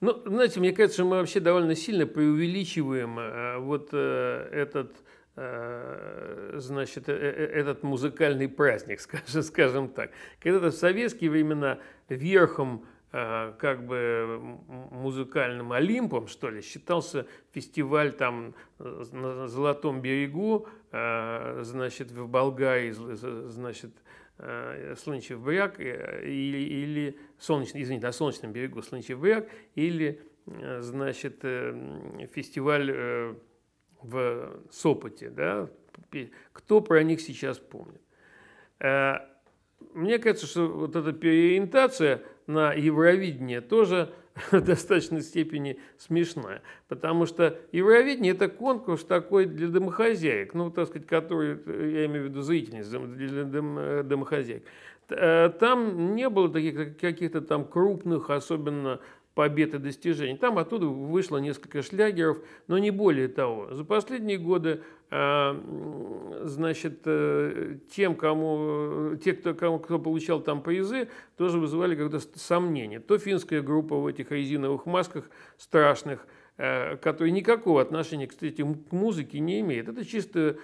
Ну, знаете, мне кажется, мы вообще довольно сильно преувеличиваем э, вот э, этот э, значит, этот музыкальный праздник, скажем, скажем так. Когда-то в советские времена верхом Э, как бы музыкальным олимпом, что ли, считался фестиваль там э, на Золотом берегу, э, значит, в Болгарии, значит, Солнечный бряк или, или солнечный, извините, на Солнечном берегу Солнечный бряк или, значит, фестиваль в Сопоте, да, кто про них сейчас помнит. Мне кажется, что вот эта переориентация – на Евровидение тоже в достаточной степени смешная, потому что Евровидение – это конкурс такой для домохозяек, ну, так сказать, который, я имею в виду зрительниц, для э, домохозяек. Э, там не было таких каких-то там крупных, особенно побед и достижений. Там оттуда вышло несколько шлягеров, но не более того. За последние годы а, значит, э, тем, кому, э, те, кто, кому, кто получал там призы, тоже вызывали когда то сомнения. То финская группа в этих резиновых масках страшных, э, который никакого отношения, кстати, к музыке не имеет. Это чисто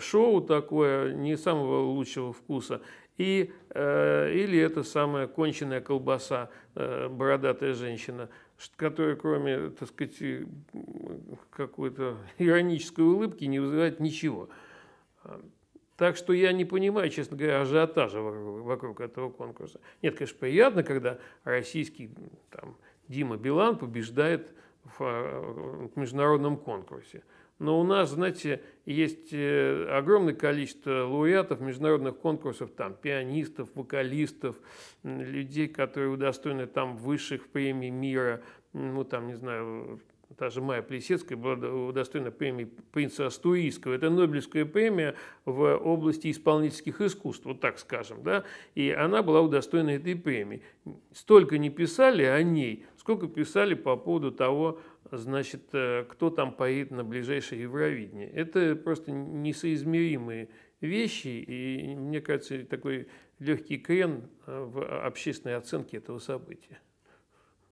шоу такое, не самого лучшего вкуса. И, или это самая конченная колбаса, бородатая женщина, которая кроме, так сказать, какой-то иронической улыбки не вызывает сказать, ничего. А, так что я не понимаю, честно говоря, ажиотажа вокруг, этого конкурса. Нет, конечно, приятно, когда российский там, Дима Билан побеждает в, а, в международном конкурсе. Но у нас, знаете, есть э, огромное количество лауреатов международных конкурсов, там, пианистов, вокалистов, людей, которые удостоены там высших премий мира, ну, там, не знаю, та же Майя Плесецкая была удостоена премии принца Астурийского. Это Нобелевская премия в области исполнительских искусств, вот так скажем. Да? И она была удостоена этой премии. Столько не писали о ней, сколько писали по поводу того, значит, кто там поедет на ближайшее Евровидение. Это просто несоизмеримые вещи, и, мне кажется, такой легкий крен в общественной оценке этого события.